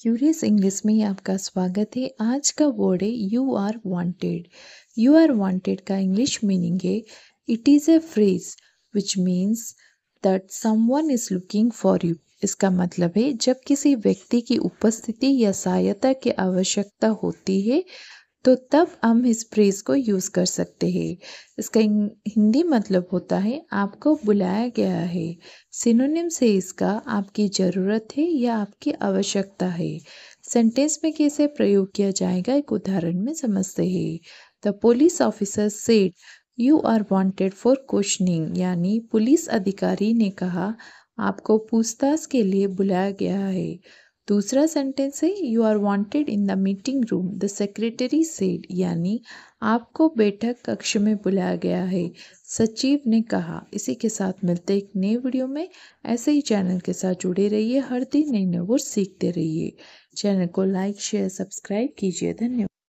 curious English में आपका स्वागत है आज का वर्ड है you are wanted you are wanted का इंग्लिश मीनिंग है it is a phrase which means that someone is looking for you इसका मतलब है जब किसी व्यक्ति की उपस्थिति या सहायता की आवश्यकता होती है तो तब हम इस फ्रेज़ को यूज़ कर सकते हैं इसका हिंदी मतलब होता है आपको बुलाया गया है सिनोनिम से इसका आपकी ज़रूरत है या आपकी आवश्यकता है सेंटेंस में कैसे प्रयोग किया जाएगा एक उदाहरण में समझते हैं the police officer said you are wanted for questioning यानी पुलिस अधिकारी ने कहा आपको पूछताछ के लिए बुलाया गया है दूसरा सेंटेंस है you are wanted in the meeting room the secretary said यानी आपको बैठक कक्ष में बुलाया गया है सचिव ने कहा इसी के साथ मिलते एक नए वीडियो में ऐसे ही चैनल के साथ जुड़े रहिए हर दिन नई नई वो सीखते रहिए चैनल को लाइक शेयर सब्सक्राइब कीजिए धन्यवाद